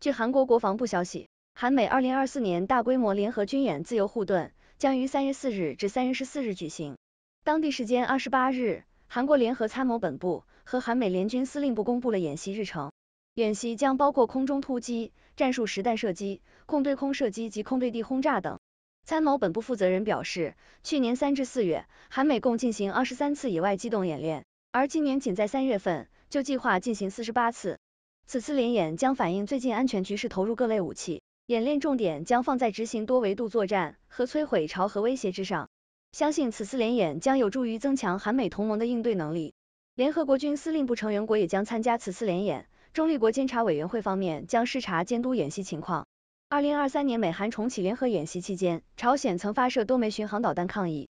据韩国国防部消息，韩美二零二四年大规模联合军演“自由护盾”将于三月四日至三月十四日举行。当地时间二十八日，韩国联合参谋本部和韩美联军司令部公布了演习日程。演习将包括空中突击、战术实弹射击、空对空射击及空对地轰炸等。参谋本部负责人表示，去年三至四月，韩美共进行二十三次野外机动演练，而今年仅在三月份就计划进行四十八次。此次联演将反映最近安全局势，投入各类武器，演练重点将放在执行多维度作战和摧毁朝核威胁之上。相信此次联演将有助于增强韩美同盟的应对能力。联合国军司令部成员国也将参加此次联演，中立国监察委员会方面将视察监督演习情况。二零二三年美韩重启联合演习期间，朝鲜曾发射多枚巡航导弹抗议。